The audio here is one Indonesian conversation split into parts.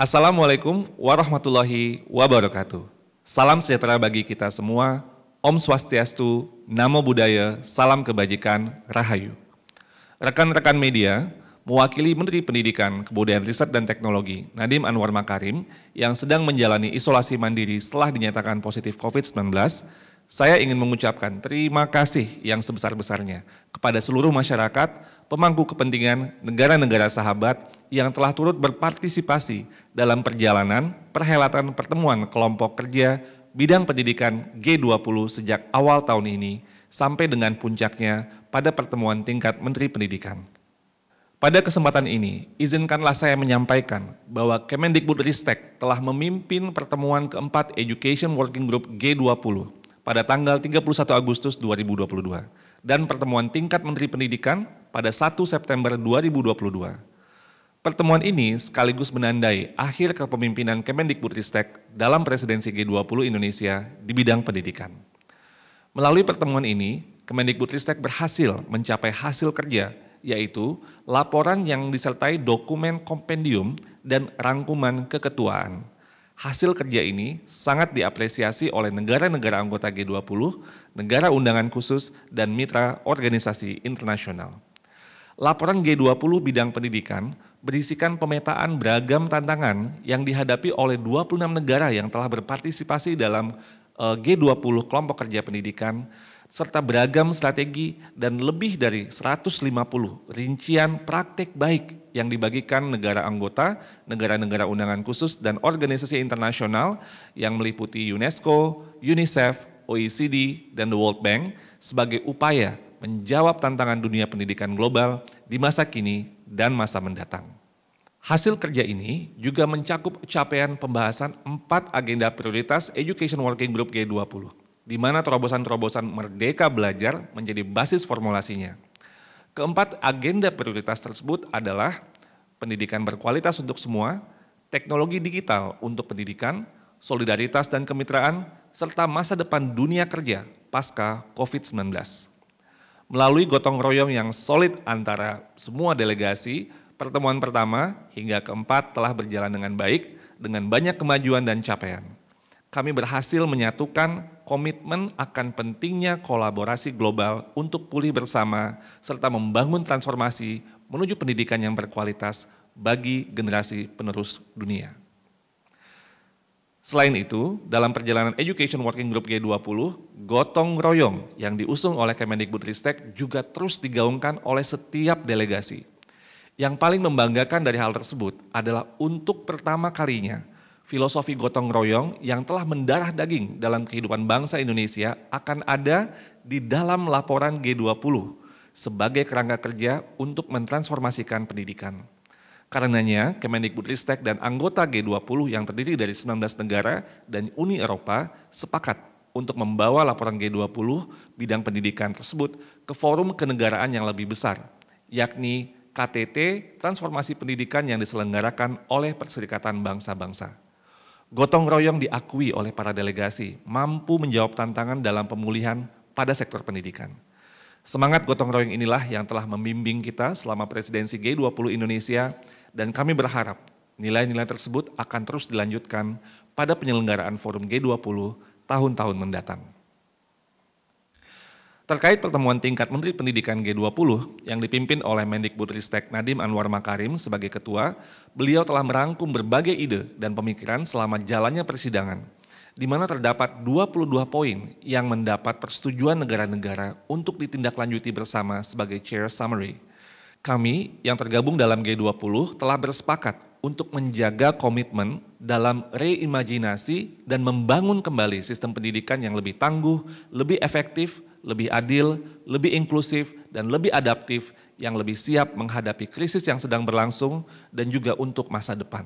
Assalamualaikum warahmatullahi wabarakatuh. Salam sejahtera bagi kita semua. Om Swastiastu, Namo Buddhaya, Salam Kebajikan, Rahayu. Rekan-rekan media, mewakili Menteri Pendidikan, Kebudayaan Riset dan Teknologi, Nadim Anwar Makarim, yang sedang menjalani isolasi mandiri setelah dinyatakan positif COVID-19, saya ingin mengucapkan terima kasih yang sebesar-besarnya kepada seluruh masyarakat, pemangku kepentingan, negara-negara sahabat, yang telah turut berpartisipasi dalam perjalanan perhelatan pertemuan kelompok kerja bidang pendidikan G20 sejak awal tahun ini sampai dengan puncaknya pada pertemuan tingkat Menteri Pendidikan. Pada kesempatan ini, izinkanlah saya menyampaikan bahwa Kemendikbud telah memimpin pertemuan keempat Education Working Group G20 pada tanggal 31 Agustus 2022 dan pertemuan tingkat Menteri Pendidikan pada 1 September 2022 Pertemuan ini sekaligus menandai akhir kepemimpinan Kemendikbudristek dalam presidensi G20 Indonesia di bidang pendidikan. Melalui pertemuan ini, Kemendikbudristek berhasil mencapai hasil kerja, yaitu laporan yang disertai dokumen kompendium dan rangkuman keketuaan. Hasil kerja ini sangat diapresiasi oleh negara-negara anggota G20, negara undangan khusus, dan mitra organisasi internasional. Laporan G20 bidang pendidikan berisikan pemetaan beragam tantangan yang dihadapi oleh 26 negara yang telah berpartisipasi dalam eh, G20 kelompok kerja pendidikan serta beragam strategi dan lebih dari 150 rincian praktek baik yang dibagikan negara anggota, negara-negara undangan khusus dan organisasi internasional yang meliputi UNESCO, UNICEF, OECD dan The World Bank sebagai upaya menjawab tantangan dunia pendidikan global di masa kini dan masa mendatang. Hasil kerja ini juga mencakup capaian pembahasan empat agenda prioritas Education Working Group G20, di mana terobosan-terobosan merdeka belajar menjadi basis formulasinya. Keempat agenda prioritas tersebut adalah pendidikan berkualitas untuk semua, teknologi digital untuk pendidikan, solidaritas dan kemitraan, serta masa depan dunia kerja pasca COVID-19 melalui gotong royong yang solid antara semua delegasi, pertemuan pertama hingga keempat telah berjalan dengan baik dengan banyak kemajuan dan capaian. Kami berhasil menyatukan komitmen akan pentingnya kolaborasi global untuk pulih bersama serta membangun transformasi menuju pendidikan yang berkualitas bagi generasi penerus dunia. Selain itu, dalam perjalanan Education Working Group G20, gotong royong yang diusung oleh Kemendikbudristek juga terus digaungkan oleh setiap delegasi. Yang paling membanggakan dari hal tersebut adalah untuk pertama kalinya, filosofi gotong royong yang telah mendarah daging dalam kehidupan bangsa Indonesia akan ada di dalam laporan G20 sebagai kerangka kerja untuk mentransformasikan pendidikan. Karenanya, Kemendikbudristek dan anggota G20 yang terdiri dari 19 negara dan Uni Eropa sepakat untuk membawa laporan G20 bidang pendidikan tersebut ke forum kenegaraan yang lebih besar, yakni KTT Transformasi Pendidikan yang diselenggarakan oleh Perserikatan Bangsa-Bangsa. Gotong royong diakui oleh para delegasi mampu menjawab tantangan dalam pemulihan pada sektor pendidikan. Semangat gotong royong inilah yang telah membimbing kita selama presidensi G20 Indonesia dan kami berharap nilai-nilai tersebut akan terus dilanjutkan pada penyelenggaraan forum G20 tahun-tahun mendatang. Terkait pertemuan tingkat Menteri Pendidikan G20 yang dipimpin oleh Mendikbudristek Nadiem Anwar Makarim sebagai ketua, beliau telah merangkum berbagai ide dan pemikiran selama jalannya persidangan di mana terdapat 22 poin yang mendapat persetujuan negara-negara untuk ditindaklanjuti bersama sebagai chair summary. Kami yang tergabung dalam G20 telah bersepakat untuk menjaga komitmen dalam reimajinasi dan membangun kembali sistem pendidikan yang lebih tangguh, lebih efektif, lebih adil, lebih inklusif, dan lebih adaptif yang lebih siap menghadapi krisis yang sedang berlangsung dan juga untuk masa depan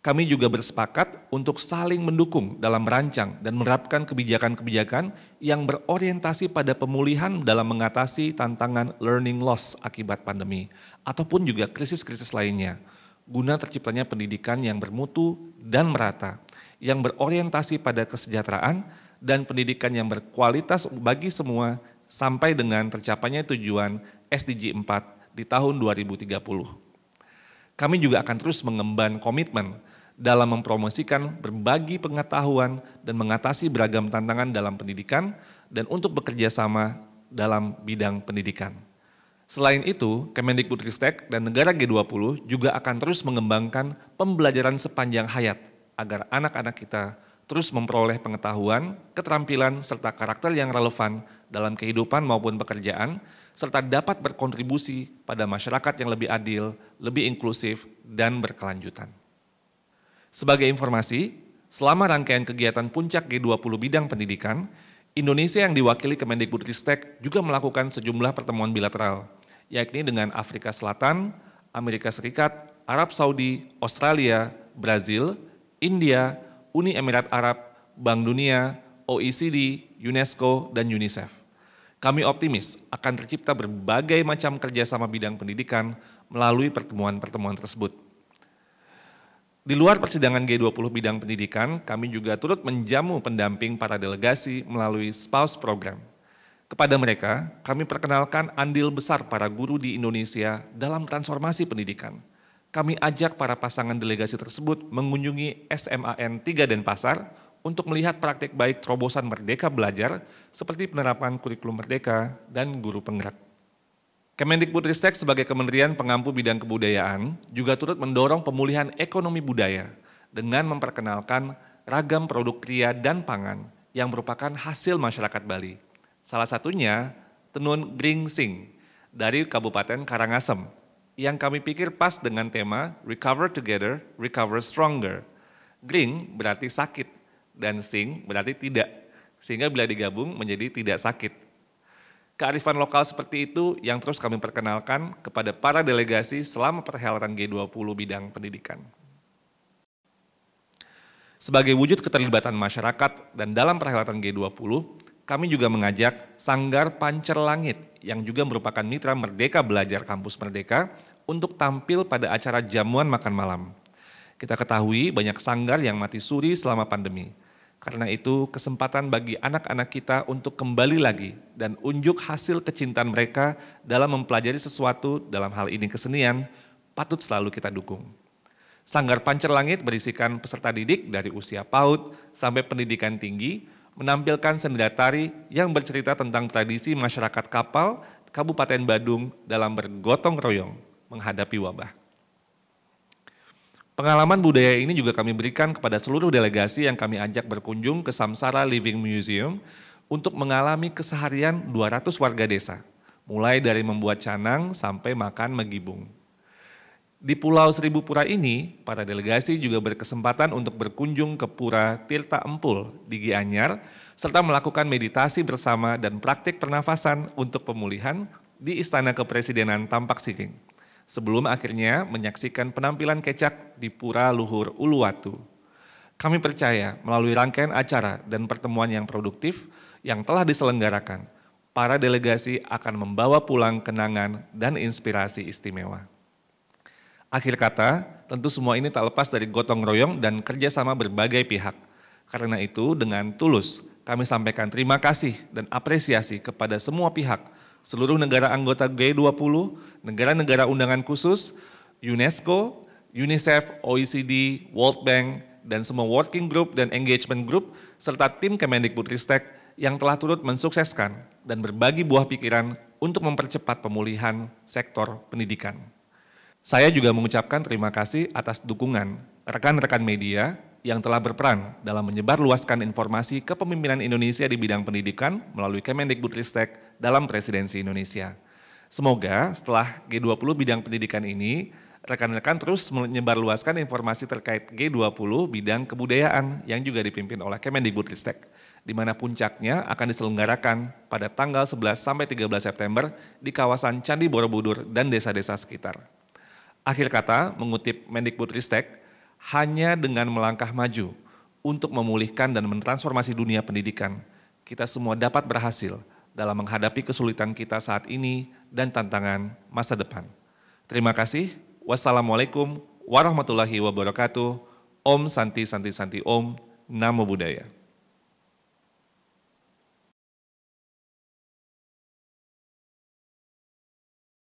kami juga bersepakat untuk saling mendukung dalam merancang dan menerapkan kebijakan-kebijakan yang berorientasi pada pemulihan dalam mengatasi tantangan learning loss akibat pandemi, ataupun juga krisis-krisis lainnya, guna terciptanya pendidikan yang bermutu dan merata, yang berorientasi pada kesejahteraan dan pendidikan yang berkualitas bagi semua sampai dengan tercapainya tujuan SDG 4 di tahun 2030. Kami juga akan terus mengemban komitmen dalam mempromosikan berbagi pengetahuan dan mengatasi beragam tantangan dalam pendidikan dan untuk bekerja sama dalam bidang pendidikan. Selain itu, Kemendikbudristek dan negara G20 juga akan terus mengembangkan pembelajaran sepanjang hayat agar anak-anak kita terus memperoleh pengetahuan, keterampilan, serta karakter yang relevan dalam kehidupan maupun pekerjaan, serta dapat berkontribusi pada masyarakat yang lebih adil, lebih inklusif, dan berkelanjutan. Sebagai informasi, selama rangkaian kegiatan puncak G20 bidang pendidikan, Indonesia yang diwakili Kemendikbudristek juga melakukan sejumlah pertemuan bilateral, yakni dengan Afrika Selatan, Amerika Serikat, Arab Saudi, Australia, Brazil, India, Uni Emirat Arab, Bank Dunia, OECD, UNESCO, dan UNICEF. Kami optimis akan tercipta berbagai macam kerjasama bidang pendidikan melalui pertemuan-pertemuan tersebut. Di luar persidangan G20 bidang pendidikan, kami juga turut menjamu pendamping para delegasi melalui spouse program. Kepada mereka, kami perkenalkan andil besar para guru di Indonesia dalam transformasi pendidikan. Kami ajak para pasangan delegasi tersebut mengunjungi SMAN 3 Denpasar untuk melihat praktik baik terobosan merdeka belajar seperti penerapan kurikulum merdeka dan guru penggerak. Kemendikbudristek sebagai Kementerian Pengampu Bidang Kebudayaan juga turut mendorong pemulihan ekonomi budaya dengan memperkenalkan ragam produk kria dan pangan yang merupakan hasil masyarakat Bali. Salah satunya tenun gringsing dari Kabupaten Karangasem yang kami pikir pas dengan tema Recover Together, Recover Stronger. Gring berarti sakit dan sing berarti tidak, sehingga bila digabung menjadi tidak sakit. Kearifan lokal seperti itu yang terus kami perkenalkan kepada para delegasi selama perhelatan G20 bidang pendidikan. Sebagai wujud keterlibatan masyarakat dan dalam perhelatan G20, kami juga mengajak Sanggar Pancer Langit yang juga merupakan mitra Merdeka Belajar Kampus Merdeka untuk tampil pada acara jamuan makan malam. Kita ketahui banyak sanggar yang mati suri selama pandemi. Karena itu kesempatan bagi anak-anak kita untuk kembali lagi dan unjuk hasil kecintaan mereka dalam mempelajari sesuatu dalam hal ini kesenian patut selalu kita dukung. Sanggar Pancer Langit berisikan peserta didik dari usia PAUD sampai pendidikan tinggi menampilkan seni tari yang bercerita tentang tradisi masyarakat kapal Kabupaten Badung dalam bergotong royong menghadapi wabah. Pengalaman budaya ini juga kami berikan kepada seluruh delegasi yang kami ajak berkunjung ke Samsara Living Museum untuk mengalami keseharian 200 warga desa, mulai dari membuat canang sampai makan megibung. Di Pulau Seribu Pura ini, para delegasi juga berkesempatan untuk berkunjung ke Pura Tirta Empul di Gianyar, serta melakukan meditasi bersama dan praktik pernafasan untuk pemulihan di Istana Kepresidenan Tampak Siring sebelum akhirnya menyaksikan penampilan kecak di Pura Luhur Uluwatu. Kami percaya melalui rangkaian acara dan pertemuan yang produktif yang telah diselenggarakan, para delegasi akan membawa pulang kenangan dan inspirasi istimewa. Akhir kata, tentu semua ini tak lepas dari gotong royong dan kerjasama berbagai pihak. Karena itu, dengan tulus kami sampaikan terima kasih dan apresiasi kepada semua pihak seluruh negara anggota G20, negara-negara undangan khusus, UNESCO, UNICEF, OECD, World Bank, dan semua working group dan engagement group, serta tim Kemendikbudristek yang telah turut mensukseskan dan berbagi buah pikiran untuk mempercepat pemulihan sektor pendidikan. Saya juga mengucapkan terima kasih atas dukungan rekan-rekan media yang telah berperan dalam menyebarluaskan informasi kepemimpinan Indonesia di bidang pendidikan melalui Kemendikbudristek dalam presidensi Indonesia. Semoga setelah G20 bidang pendidikan ini, rekan-rekan terus menyebarluaskan informasi terkait G20 bidang kebudayaan yang juga dipimpin oleh Kemendikbudristek, di mana puncaknya akan diselenggarakan pada tanggal 11 sampai 13 September di kawasan Candi Borobudur dan desa-desa sekitar. Akhir kata, mengutip Mendikbudristek, hanya dengan melangkah maju untuk memulihkan dan mentransformasi dunia pendidikan, kita semua dapat berhasil – dalam menghadapi kesulitan kita saat ini dan tantangan masa depan. Terima kasih. Wassalamualaikum warahmatullahi wabarakatuh. Om Santi Santi Santi Om. Namo Buddhaya.